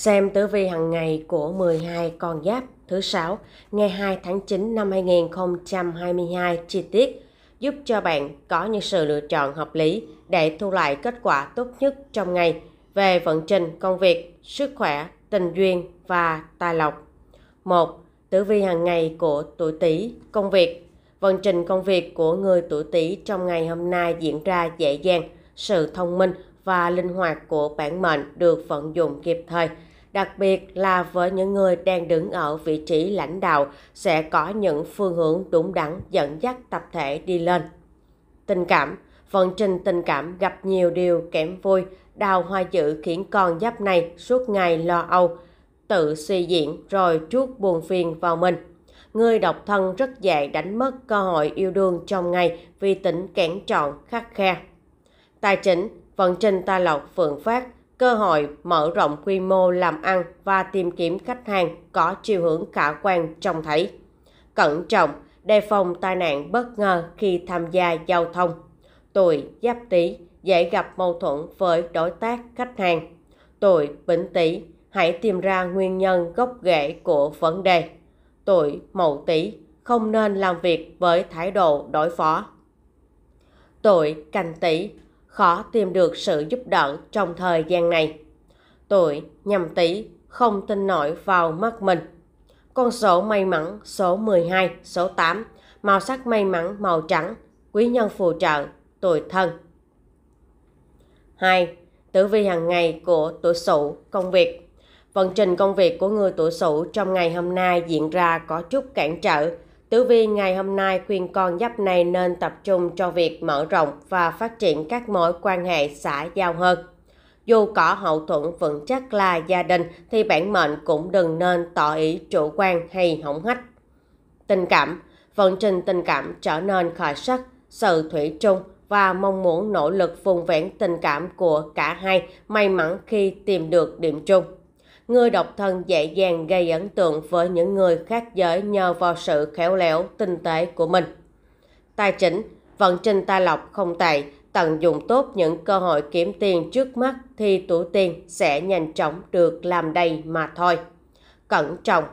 Xem tử vi hàng ngày của 12 con giáp thứ sáu ngày 2 tháng 9 năm 2022 chi tiết giúp cho bạn có những sự lựa chọn hợp lý để thu lại kết quả tốt nhất trong ngày về vận trình công việc, sức khỏe, tình duyên và tài lộc. 1. Tử vi hàng ngày của tuổi Tý, công việc. Vận trình công việc của người tuổi Tý trong ngày hôm nay diễn ra dễ dàng, sự thông minh và linh hoạt của bản mệnh được vận dụng kịp thời – đặc biệt là với những người đang đứng ở vị trí lãnh đạo sẽ có những phương hướng đúng đắn dẫn dắt tập thể đi lên. Tình cảm Vận trình tình cảm gặp nhiều điều kém vui, đào hoa dữ khiến con giáp này suốt ngày lo âu, tự suy diễn rồi trút buồn phiền vào mình. Người độc thân rất dễ đánh mất cơ hội yêu đương trong ngày vì tính kẽn chọn khắc khe. Tài chính, vận trình tài lộc phượng phát, cơ hội mở rộng quy mô làm ăn và tìm kiếm khách hàng có chiều hướng khả quan trông thấy. Cẩn trọng, đề phòng tai nạn bất ngờ khi tham gia giao thông. Tuổi Giáp Tý dễ gặp mâu thuẫn với đối tác khách hàng. Tuổi Bính Tý hãy tìm ra nguyên nhân gốc rễ của vấn đề. Tuổi Mậu Tý không nên làm việc với thái độ đối phó. Tuổi Canh Tý khó tìm được sự giúp đỡ trong thời gian này. Tuổi nhầm tý không tin nổi vào mắt mình. Con số may mắn số 12, số 8, màu sắc may mắn màu trắng, quý nhân phù trợ, tuổi thân. 2. Tử vi hàng ngày của tuổi Sửu, công việc. Vận trình công việc của người tuổi Sửu trong ngày hôm nay diễn ra có chút cản trở Tử Vi ngày hôm nay khuyên con giáp này nên tập trung cho việc mở rộng và phát triển các mối quan hệ xã giao hơn. Dù có hậu thuẫn vững chắc là gia đình thì bản mệnh cũng đừng nên tỏ ý chủ quan hay hỏng hách. Tình cảm, vận trình tình cảm trở nên khởi sắc, sự thủy chung và mong muốn nỗ lực vùng vẹn tình cảm của cả hai may mắn khi tìm được điểm chung người độc thân dễ dàng gây ấn tượng với những người khác giới nhờ vào sự khéo léo, tinh tế của mình. Tài chính, vận trình tài lộc không tệ, tận dụng tốt những cơ hội kiếm tiền trước mắt thì tủ tiền sẽ nhanh chóng được làm đầy mà thôi. Cẩn trọng,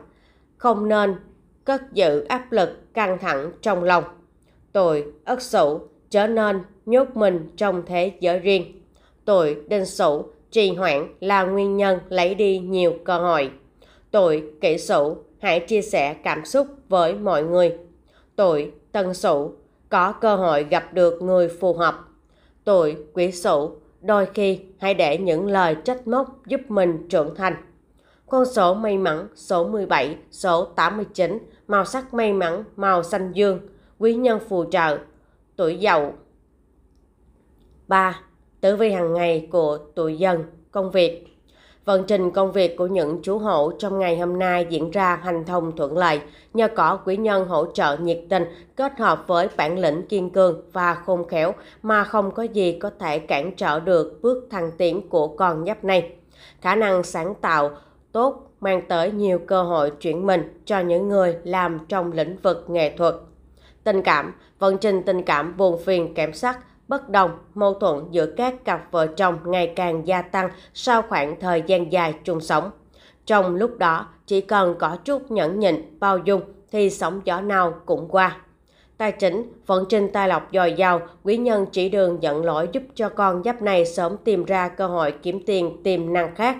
không nên cất giữ áp lực căng thẳng trong lòng. Tội ất sửu trở nên nhốt mình trong thế giới riêng. Tội đinh sửu trì hoãn là nguyên nhân lấy đi nhiều cơ hội. Tuổi kỷ sửu hãy chia sẻ cảm xúc với mọi người. Tuổi tân sửu có cơ hội gặp được người phù hợp. Tuổi quý sửu đôi khi hãy để những lời trách móc giúp mình trưởng thành. Con số may mắn số 17, số 89, màu sắc may mắn màu xanh dương, quý nhân phù trợ, tuổi dậu. 3 tử vi hàng ngày của tuổi dần, công việc. Vận trình công việc của những chú hộ trong ngày hôm nay diễn ra hành thông thuận lợi, nhờ có quý nhân hỗ trợ nhiệt tình kết hợp với bản lĩnh kiên cường và khôn khéo mà không có gì có thể cản trở được bước thăng tiến của con nhấp này. Khả năng sáng tạo tốt mang tới nhiều cơ hội chuyển mình cho những người làm trong lĩnh vực nghệ thuật. Tình cảm, vận trình tình cảm buồn phiền kém sắc Bất đồng, mâu thuẫn giữa các cặp vợ chồng ngày càng gia tăng sau khoảng thời gian dài chung sống. Trong lúc đó, chỉ cần có chút nhẫn nhịn, bao dung thì sóng gió nào cũng qua. Tài chính, vận trình tài lộc dồi dào, quý nhân chỉ đường dẫn lỗi giúp cho con giáp này sớm tìm ra cơ hội kiếm tiền tiềm năng khác.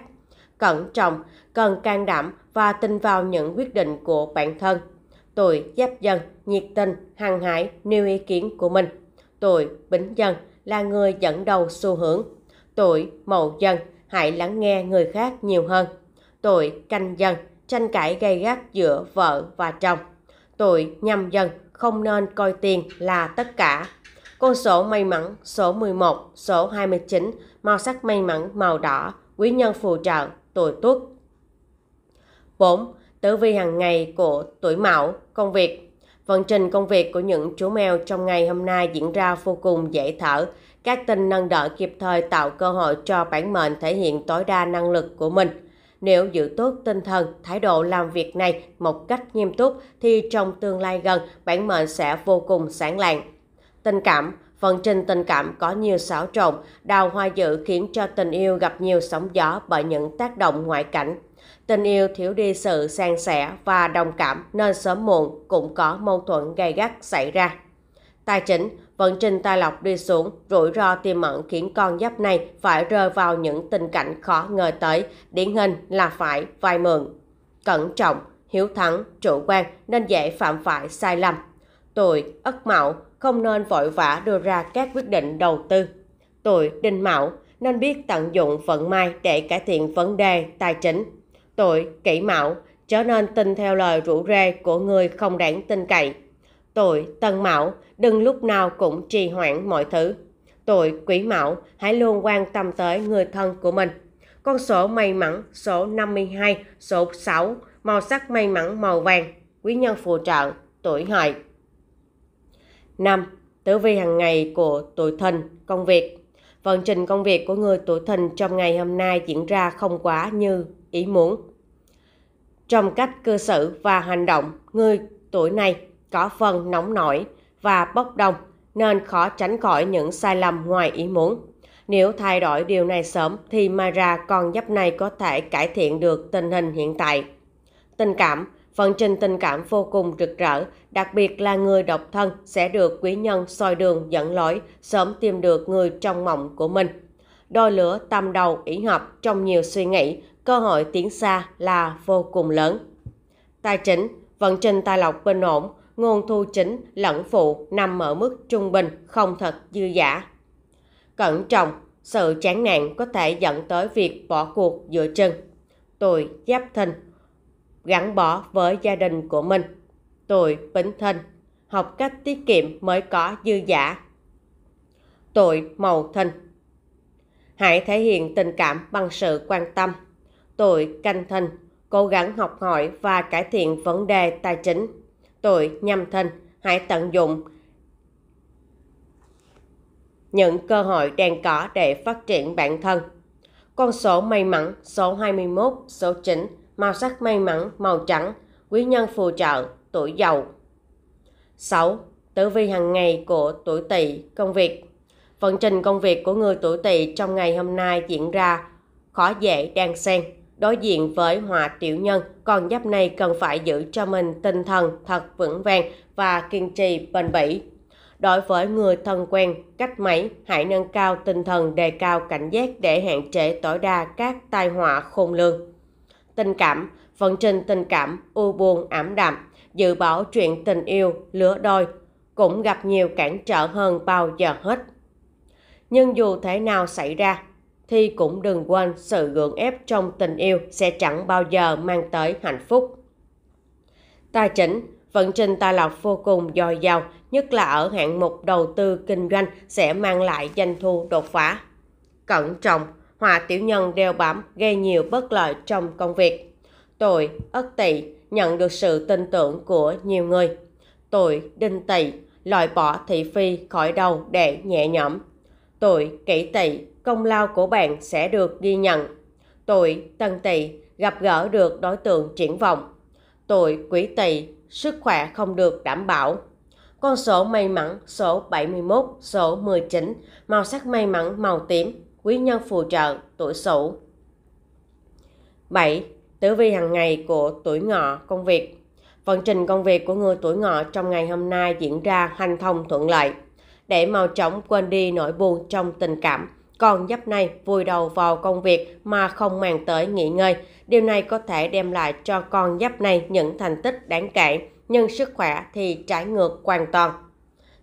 Cẩn trọng, cần can đảm và tin vào những quyết định của bản thân. Tuổi giáp dần, nhiệt tình, hăng hải, nêu ý kiến của mình. Tuổi Bính Dần là người dẫn đầu xu hướng. Tuổi Mậu Dần hãy lắng nghe người khác nhiều hơn. Tuổi Canh Dần tranh cãi gay gắt giữa vợ và chồng. Tuổi Nhâm Dần không nên coi tiền là tất cả. Con số may mắn số 11, số 29, màu sắc may mắn màu đỏ, quý nhân phù trợ, tuổi tuất. 4. Tử vi hàng ngày của tuổi Mão, công việc Vận trình công việc của những chú mèo trong ngày hôm nay diễn ra vô cùng dễ thở. Các tinh nâng đỡ kịp thời tạo cơ hội cho bản mệnh thể hiện tối đa năng lực của mình. Nếu giữ tốt tinh thần, thái độ làm việc này một cách nghiêm túc thì trong tương lai gần bản mệnh sẽ vô cùng sáng lạng. Tình cảm Vận trình tình cảm có nhiều xáo trộn, đào hoa dự khiến cho tình yêu gặp nhiều sóng gió bởi những tác động ngoại cảnh. Tình yêu thiếu đi sự san sẻ và đồng cảm nên sớm muộn cũng có mâu thuẫn gay gắt xảy ra. Tài chính, vận trình tài lộc đi xuống, rủi ro tiềm ẩn khiến con giáp này phải rơi vào những tình cảnh khó ngờ tới, điển hình là phải vay mượn. Cẩn trọng, hiếu thắng, chủ quan nên dễ phạm phải sai lầm. Tuổi Ất Mão không nên vội vã đưa ra các quyết định đầu tư. Tuổi Đinh Mão nên biết tận dụng vận may để cải thiện vấn đề tài chính tội, kỹ mạo, trở nên tin theo lời rủ rê của người không đáng tin cậy. Tội, tân mạo, đừng lúc nào cũng trì hoãn mọi thứ. Tội, quỷ mạo, hãy luôn quan tâm tới người thân của mình. Con số may mắn số 52, số 6, màu sắc may mắn màu vàng, quý nhân phù trợ, tuổi hợi. 5. Tử vi hàng ngày của tuổi thìn, công việc. Vận trình công việc của người tuổi thìn trong ngày hôm nay diễn ra không quá như ý muốn trong cách cư xử và hành động người tuổi này có phần nóng nổi và bốc đồng nên khó tránh khỏi những sai lầm ngoài ý muốn. Nếu thay đổi điều này sớm thì Mara ra con giáp này có thể cải thiện được tình hình hiện tại. Tình cảm Phần trình tình cảm vô cùng rực rỡ, đặc biệt là người độc thân sẽ được quý nhân soi đường dẫn lối, sớm tìm được người trong mộng của mình. Đôi lửa tâm đầu ý hợp trong nhiều suy nghĩ, cơ hội tiến xa là vô cùng lớn. Tài chính, vận trình tài lộc bình ổn, nguồn thu chính lẫn phụ nằm ở mức trung bình, không thật dư giả. Cẩn trọng, sự chán nản có thể dẫn tới việc bỏ cuộc giữa chân Tuổi giáp thìn gắn bỏ với gia đình của mình. Tuổi bính thìn học cách tiết kiệm mới có dư giả. Tuổi mậu thìn hãy thể hiện tình cảm bằng sự quan tâm Tôi canh thân, cố gắng học hỏi và cải thiện vấn đề tài chính. Tôi nhâm thân, hãy tận dụng những cơ hội đang có để phát triển bản thân. Con số may mắn số 21, số 9, màu sắc may mắn màu trắng, quý nhân phù trợ, tuổi giàu. 6. Tử vi hàng ngày của tuổi tỵ công việc. Vận trình công việc của người tuổi tỵ trong ngày hôm nay diễn ra khó dễ đang xen. Đối diện với họa tiểu nhân, con giáp này cần phải giữ cho mình tinh thần thật vững vàng và kiên trì bền bỉ. Đối với người thân quen, cách mấy, hãy nâng cao tinh thần đề cao cảnh giác để hạn chế tối đa các tai họa khôn lường. Tình cảm, vận trình tình cảm, u buồn, ảm đạm, dự báo chuyện tình yêu, lứa đôi, cũng gặp nhiều cản trở hơn bao giờ hết. Nhưng dù thế nào xảy ra, thì cũng đừng quên sự gượng ép trong tình yêu sẽ chẳng bao giờ mang tới hạnh phúc. Tài chính Vận trình tài lộc vô cùng dồi dào, nhất là ở hạng mục đầu tư kinh doanh sẽ mang lại doanh thu đột phá. Cẩn trọng, hòa tiểu nhân đeo bám gây nhiều bất lợi trong công việc. Tội Ất Tỵ nhận được sự tin tưởng của nhiều người. Tội Đinh Tỵ loại bỏ thị phi khỏi đầu để nhẹ nhõm. Tội Kỷ Tỵ công lao của bạn sẽ được ghi nhận. Tuổi Tân Tỵ gặp gỡ được đối tượng triển vọng. Tuổi quý Tỵ sức khỏe không được đảm bảo. Con số may mắn số 71, số 19, màu sắc may mắn màu tím, quý nhân phù trợ, tuổi Sửu. 7. Tử vi hàng ngày của tuổi ngọ công việc Vận trình công việc của người tuổi ngọ trong ngày hôm nay diễn ra hanh thông thuận lợi. Để mau chóng quên đi nỗi buồn trong tình cảm, con giáp này vùi đầu vào công việc mà không màng tới nghỉ ngơi. Điều này có thể đem lại cho con giáp này những thành tích đáng kể, nhưng sức khỏe thì trái ngược hoàn toàn.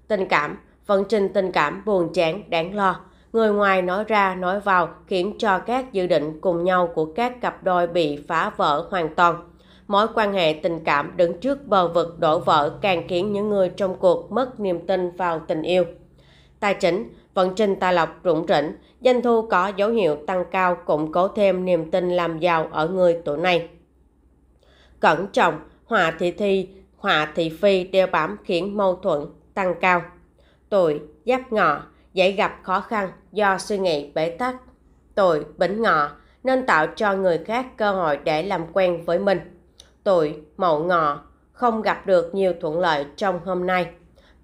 Tình cảm, vận trình tình cảm buồn chán, đáng lo. Người ngoài nói ra nói vào khiến cho các dự định cùng nhau của các cặp đôi bị phá vỡ hoàn toàn. Mối quan hệ tình cảm đứng trước bờ vực đổ vỡ càng khiến những người trong cuộc mất niềm tin vào tình yêu. Tài chính vận trình tài lộc rủng rỉnh, doanh thu có dấu hiệu tăng cao củng cố thêm niềm tin làm giàu ở người tuổi này. Cẩn trọng, họa thị thi, họa thị phi đeo bám khiến mâu thuẫn tăng cao. Tuổi giáp ngọ, dễ gặp khó khăn do suy nghĩ bế tắc. Tuổi bính ngọ nên tạo cho người khác cơ hội để làm quen với mình. Tuổi mậu ngọ không gặp được nhiều thuận lợi trong hôm nay.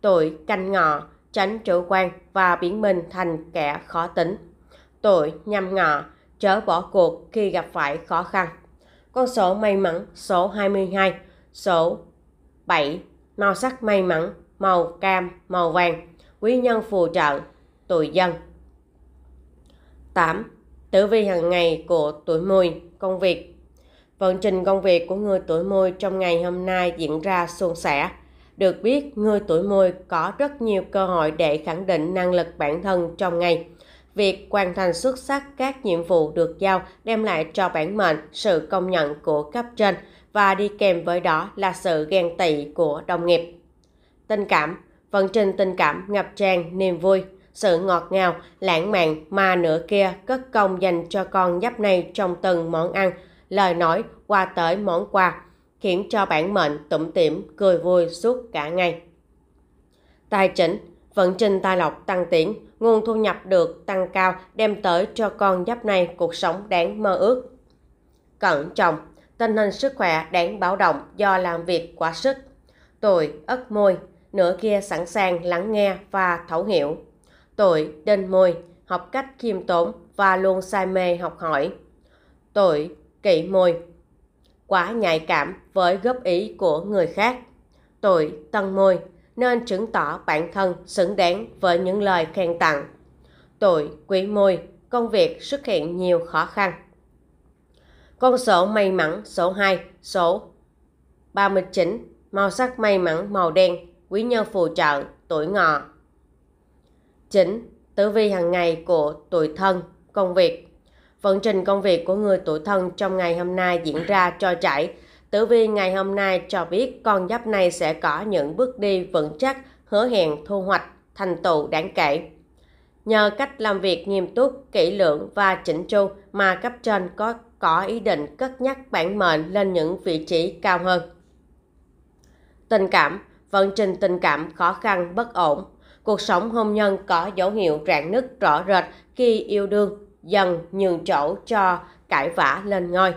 Tuổi canh ngọ tránh trữ quan và biến mình thành kẻ khó tính. Tội nhằm ngọ, chớ bỏ cuộc khi gặp phải khó khăn. Con số may mắn số 22, số 7, màu sắc may mắn, màu cam, màu vàng, quý nhân phù trợ, tuổi dân. 8. Tử vi hàng ngày của tuổi mùi, công việc. Vận trình công việc của người tuổi mùi trong ngày hôm nay diễn ra suôn sẻ được biết, người tuổi mùi có rất nhiều cơ hội để khẳng định năng lực bản thân trong ngày. Việc hoàn thành xuất sắc các nhiệm vụ được giao đem lại cho bản mệnh sự công nhận của cấp trên và đi kèm với đó là sự ghen tị của đồng nghiệp. Tình cảm, vận trình tình cảm ngập tràn niềm vui, sự ngọt ngào, lãng mạn mà nửa kia cất công dành cho con giáp này trong từng món ăn, lời nói qua tới món quà khiến cho bản mệnh tủm tiệm cười vui suốt cả ngày. Tài chính, vận trình tài lộc tăng tiến, nguồn thu nhập được tăng cao đem tới cho con giáp này cuộc sống đáng mơ ước. Cẩn trọng, tình hình sức khỏe đáng báo động do làm việc quá sức. Tuổi ất môi, nửa kia sẵn sàng lắng nghe và thấu hiểu. Tuổi đinh môi, học cách khiêm tốn và luôn say mê học hỏi. Tuổi kỵ môi, quá nhạy cảm với góp ý của người khác. Tuổi tân môi nên chứng tỏ bản thân xứng đáng với những lời khen tặng. Tuổi quý môi, công việc xuất hiện nhiều khó khăn. Con số may mắn số 2, số 39, màu sắc may mắn màu đen, quý nhân phù trợ, tuổi ngọ. 9. Tử vi hàng ngày của tuổi thân, công việc Vận trình công việc của người tuổi thân trong ngày hôm nay diễn ra trôi chảy. Tử vi ngày hôm nay cho biết con giáp này sẽ có những bước đi vững chắc, hứa hẹn thu hoạch, thành tựu đáng kể. Nhờ cách làm việc nghiêm túc, kỹ lưỡng và chỉnh chu mà cấp trên có có ý định cất nhắc bản mệnh lên những vị trí cao hơn. Tình cảm, vận trình tình cảm khó khăn, bất ổn. Cuộc sống hôn nhân có dấu hiệu rạn nứt rõ rệt khi yêu đương, dần nhường chỗ cho cãi vã lên ngôi.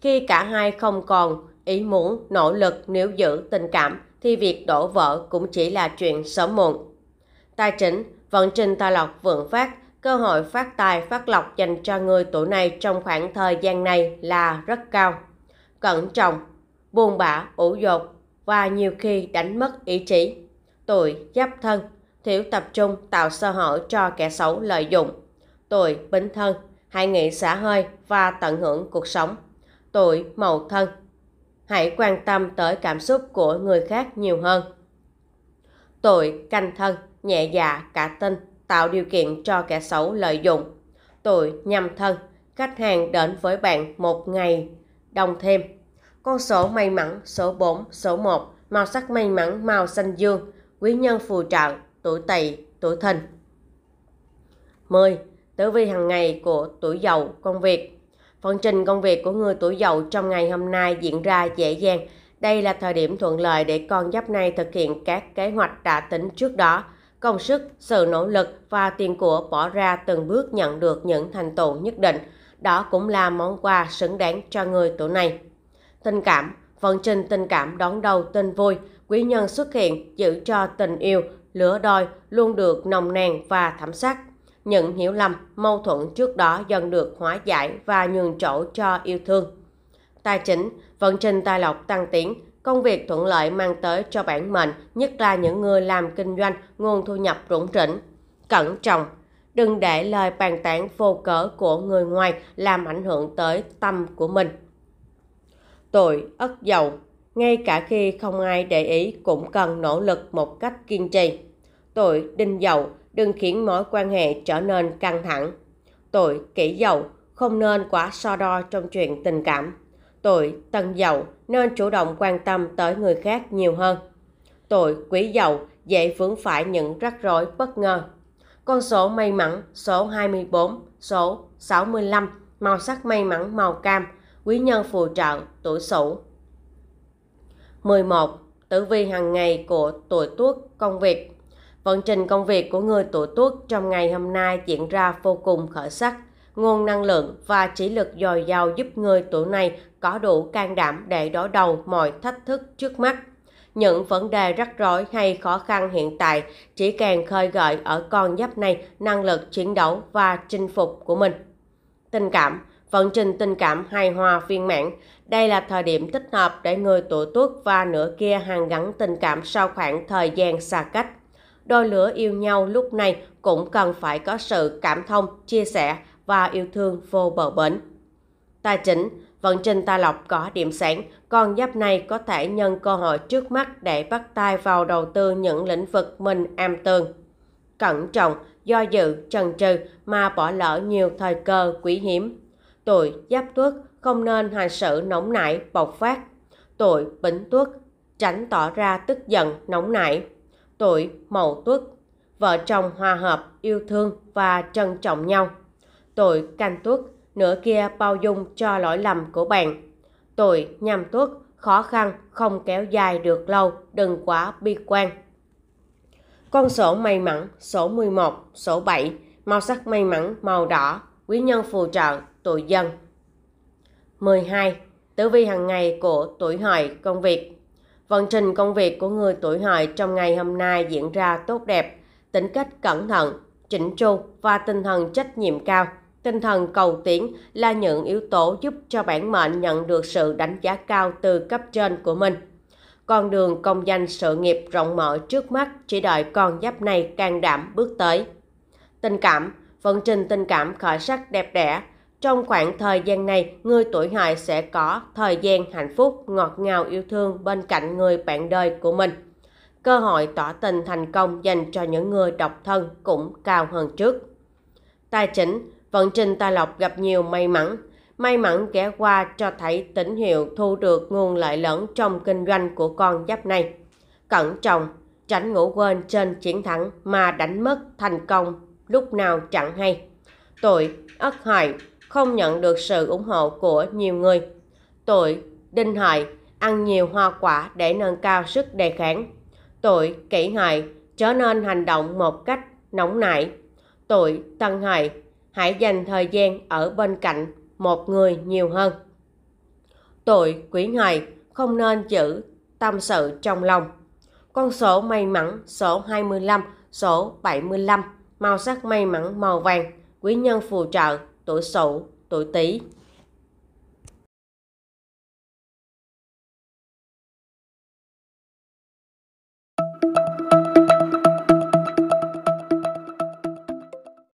Khi cả hai không còn ý muốn nỗ lực nếu giữ tình cảm thì việc đổ vỡ cũng chỉ là chuyện sớm muộn. Tài chính, vận trình tài lộc vượng phát, cơ hội phát tài phát lộc dành cho người tuổi này trong khoảng thời gian này là rất cao. Cẩn trọng, buồn bã, ủ dột và nhiều khi đánh mất ý chí. Tuổi giáp thân, thiếu tập trung tạo sơ hở cho kẻ xấu lợi dụng tuổi bính thân, hãy nghĩ xả hơi và tận hưởng cuộc sống. Tuổi mậu thân, hãy quan tâm tới cảm xúc của người khác nhiều hơn. Tuổi canh thân, nhẹ dạ cả tin, tạo điều kiện cho kẻ xấu lợi dụng. Tuổi nhâm thân, khách hàng đến với bạn một ngày đồng thêm. Con số may mắn số 4, số 1, màu sắc may mắn màu xanh dương, quý nhân phù trợ, tuổi tỵ, tuổi thìn. 10 tử vi hàng ngày của tuổi dậu công việc. Phần trình công việc của người tuổi dậu trong ngày hôm nay diễn ra dễ dàng. Đây là thời điểm thuận lợi để con giáp này thực hiện các kế hoạch đã tính trước đó. Công sức, sự nỗ lực và tiền của bỏ ra từng bước nhận được những thành tựu nhất định. Đó cũng là món quà xứng đáng cho người tuổi này. Tình cảm, phần trình tình cảm đón đầu tin vui, quý nhân xuất hiện giữ cho tình yêu, lửa đôi luôn được nồng nàn và thẩm sắc những hiểu lầm, mâu thuẫn trước đó dần được hóa giải và nhường chỗ cho yêu thương. Tài chính, vận trình tài lộc tăng tiến, công việc thuận lợi mang tới cho bản mệnh, nhất là những người làm kinh doanh, nguồn thu nhập rủng rỉnh. Cẩn trọng, đừng để lời bàn tán vô cớ của người ngoài làm ảnh hưởng tới tâm của mình. Tội ất dầu, ngay cả khi không ai để ý cũng cần nỗ lực một cách kiên trì. Tội đinh dầu, đừng khiến mối quan hệ trở nên căng thẳng. Tuổi kỷ dậu không nên quá so đo trong chuyện tình cảm. Tuổi tân dậu nên chủ động quan tâm tới người khác nhiều hơn. Tuổi quý dậu dễ vướng phải những rắc rối bất ngờ. Con số may mắn số 24, số 65, màu sắc may mắn màu cam, quý nhân phù trợ tuổi Sửu. 11. Tử vi hàng ngày của tuổi Tuất công việc Vận trình công việc của người tuổi tuất trong ngày hôm nay diễn ra vô cùng khởi sắc. Nguồn năng lượng và chỉ lực dồi dào giúp người tuổi này có đủ can đảm để đối đầu mọi thách thức trước mắt. Những vấn đề rắc rối hay khó khăn hiện tại chỉ càng khơi gợi ở con giáp này năng lực chiến đấu và chinh phục của mình. Tình cảm vận trình tình cảm hài hòa viên mãn. Đây là thời điểm thích hợp để người tuổi tuất và nửa kia hàng gắn tình cảm sau khoảng thời gian xa cách đôi lửa yêu nhau lúc này cũng cần phải có sự cảm thông, chia sẻ và yêu thương vô bờ bến. Tài chính, vận trình ta lọc có điểm sáng, con giáp này có thể nhân cơ hội trước mắt để bắt tay vào đầu tư những lĩnh vực mình am tường. Cẩn trọng, do dự, trần trừ mà bỏ lỡ nhiều thời cơ quý hiếm. Tuổi giáp tuất không nên hành sự nóng nảy, bộc phát. Tuổi bính tuất tránh tỏ ra tức giận, nóng nảy tuổi mậu tuất vợ chồng hòa hợp yêu thương và trân trọng nhau tuổi canh tuất nửa kia bao dung cho lỗi lầm của bạn tuổi nhâm tuất khó khăn không kéo dài được lâu đừng quá bi quan con sổ may mắn sổ 11 số 7 màu sắc may mắn màu đỏ quý nhân phù trợ tuổi dân 12 tử vi hàng ngày của tuổi hợi công việc Vận trình công việc của người tuổi hợi trong ngày hôm nay diễn ra tốt đẹp, tính cách cẩn thận, chỉnh chu và tinh thần trách nhiệm cao. Tinh thần cầu tiến là những yếu tố giúp cho bản mệnh nhận được sự đánh giá cao từ cấp trên của mình. Con đường công danh sự nghiệp rộng mở trước mắt chỉ đợi con giáp này can đảm bước tới. Tình cảm, vận trình tình cảm khởi sắc đẹp đẽ, trong khoảng thời gian này, người tuổi hợi sẽ có thời gian hạnh phúc, ngọt ngào yêu thương bên cạnh người bạn đời của mình. Cơ hội tỏ tình thành công dành cho những người độc thân cũng cao hơn trước. Tài chính, vận trình tài lộc gặp nhiều may mắn. May mắn ghé qua cho thấy tín hiệu thu được nguồn lợi lớn trong kinh doanh của con giáp này. Cẩn trọng, tránh ngủ quên trên chiến thắng mà đánh mất thành công lúc nào chẳng hay. Tuổi Ất hại không nhận được sự ủng hộ của nhiều người. Tuổi Đinh Hợi ăn nhiều hoa quả để nâng cao sức đề kháng. Tuổi Kỷ Hợi trở nên hành động một cách nóng nảy. Tuổi Tân Hợi hãy dành thời gian ở bên cạnh một người nhiều hơn. Tuổi Quý Hợi không nên giữ tâm sự trong lòng. Con số may mắn số 25, số 75, màu sắc may mắn màu vàng, quý nhân phù trợ tuổi sửu, tuổi tý.